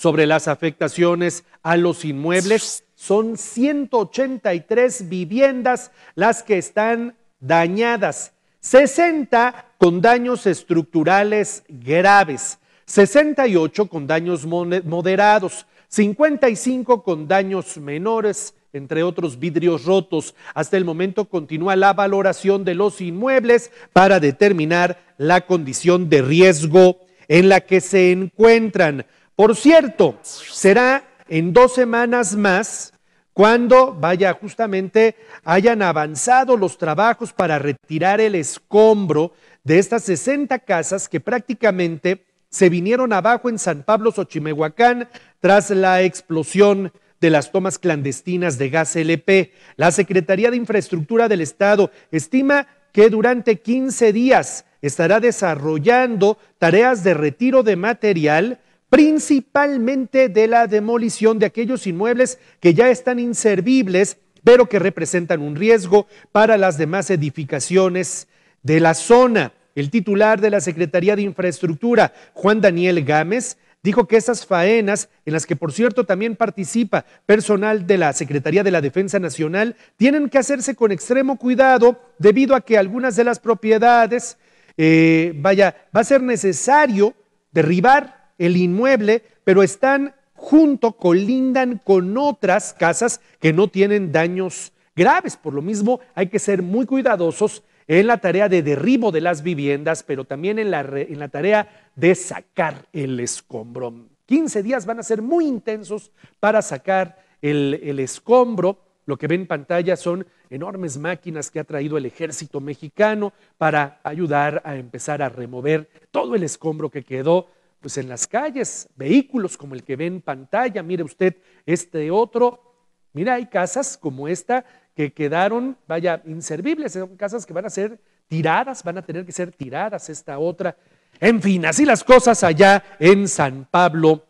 sobre las afectaciones a los inmuebles. Son 183 viviendas las que están dañadas, 60 con daños estructurales graves, 68 con daños moderados, 55 con daños menores, entre otros vidrios rotos. Hasta el momento continúa la valoración de los inmuebles para determinar la condición de riesgo en la que se encuentran. Por cierto, será en dos semanas más cuando, vaya, justamente hayan avanzado los trabajos para retirar el escombro de estas 60 casas que prácticamente se vinieron abajo en San Pablo Xochimehuacán tras la explosión de las tomas clandestinas de gas LP. La Secretaría de Infraestructura del Estado estima que durante 15 días estará desarrollando tareas de retiro de material principalmente de la demolición de aquellos inmuebles que ya están inservibles, pero que representan un riesgo para las demás edificaciones de la zona. El titular de la Secretaría de Infraestructura, Juan Daniel Gámez, dijo que esas faenas, en las que por cierto también participa personal de la Secretaría de la Defensa Nacional, tienen que hacerse con extremo cuidado debido a que algunas de las propiedades, eh, vaya, va a ser necesario derribar el inmueble, pero están junto, colindan con otras casas que no tienen daños graves. Por lo mismo, hay que ser muy cuidadosos en la tarea de derribo de las viviendas, pero también en la, en la tarea de sacar el escombro. 15 días van a ser muy intensos para sacar el, el escombro. Lo que ven en pantalla son enormes máquinas que ha traído el ejército mexicano para ayudar a empezar a remover todo el escombro que quedó pues en las calles, vehículos como el que ve en pantalla, mire usted este otro, mira, hay casas como esta que quedaron, vaya, inservibles, son casas que van a ser tiradas, van a tener que ser tiradas esta otra. En fin, así las cosas allá en San Pablo,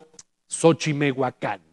Xochimehuacán.